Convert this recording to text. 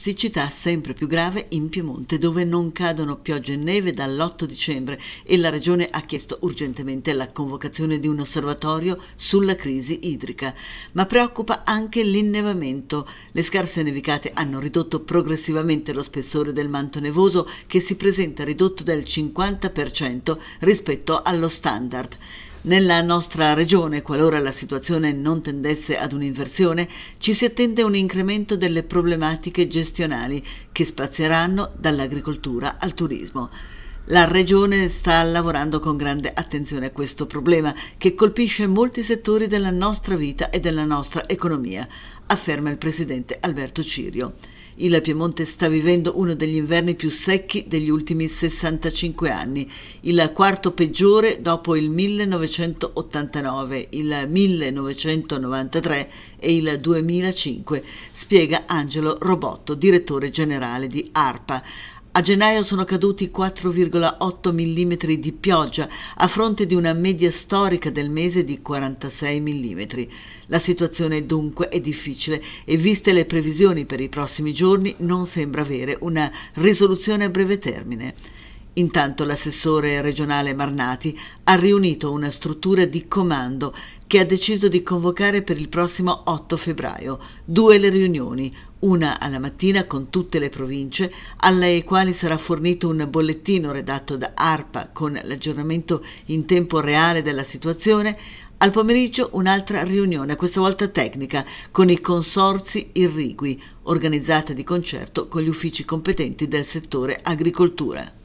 siccità sempre più grave in Piemonte dove non cadono piogge e neve dall'8 dicembre e la regione ha chiesto urgentemente la convocazione di un osservatorio sulla crisi idrica. Ma preoccupa anche l'innevamento. Le scarse nevicate hanno ridotto progressivamente lo spessore del manto nevoso che si presenta ridotto del 50% rispetto allo standard. Nella nostra regione, qualora la situazione non tendesse ad un'inversione, ci si attende un incremento delle problematiche gestionali che spazieranno dall'agricoltura al turismo. La Regione sta lavorando con grande attenzione a questo problema che colpisce molti settori della nostra vita e della nostra economia, afferma il Presidente Alberto Cirio. Il Piemonte sta vivendo uno degli inverni più secchi degli ultimi 65 anni, il quarto peggiore dopo il 1989, il 1993 e il 2005, spiega Angelo Robotto, direttore generale di ARPA. A gennaio sono caduti 4,8 mm di pioggia a fronte di una media storica del mese di 46 mm. La situazione dunque è difficile e viste le previsioni per i prossimi giorni non sembra avere una risoluzione a breve termine. Intanto l'assessore regionale Marnati ha riunito una struttura di comando che ha deciso di convocare per il prossimo 8 febbraio due le riunioni, una alla mattina con tutte le province, alle quali sarà fornito un bollettino redatto da ARPA con l'aggiornamento in tempo reale della situazione, al pomeriggio un'altra riunione, questa volta tecnica, con i consorzi irrigui, organizzata di concerto con gli uffici competenti del settore agricoltura.